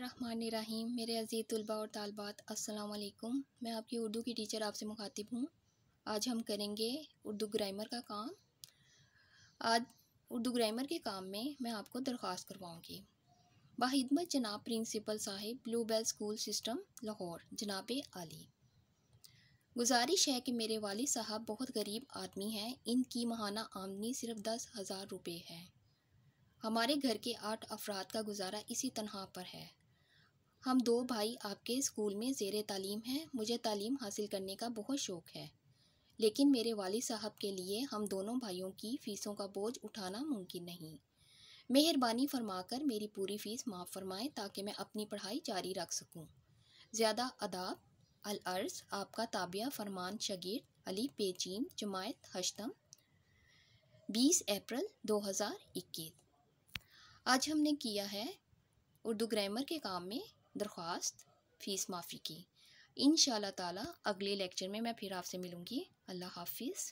रहीम मेरे अज़ीज़ तलबा और तालबात असलकुम मैं आपकी उर्दू की टीचर आपसे मुखातिब हूँ आज हम करेंगे उर्दू ग्रामर का काम आज उर्दू ग्रामर के काम में मैं आपको दरख्वास्त करवाऊँगी बाहिदमत जनाब प्रिंसिपल साहिब Blue Bell School System Lahore जनाब आली गुजारिश है कि मेरे वाल साहब बहुत गरीब आदमी हैं इनकी महाना आमदनी सिर्फ दस हज़ार रुपये है हमारे घर के आठ अफराद का गुजारा इसी तनहा पर है हम दो भाई आपके स्कूल में ज़ेर तालीम हैं मुझे तालीम हासिल करने का बहुत शौक़ है लेकिन मेरे वाली साहब के लिए हम दोनों भाइयों की फ़ीसों का बोझ उठाना मुमकिन नहीं मेहरबानी फरमाकर मेरी पूरी फ़ीस माफ़ फरमाएं ताकि मैं अपनी पढ़ाई जारी रख सकूं। ज़्यादा अदाब अल अर्ज़ आपका ताबिया फरमान शगीर अली पेचीन जमायत हशतम 20 अप्रैल 2021 आज हमने किया है उर्दू ग्रामर के काम में दरख्वास्त फ़ीस माफ़ी की इन ताला अगले लेक्चर में मैं फिर आपसे मिलूँगी अल्लाह हाफिज़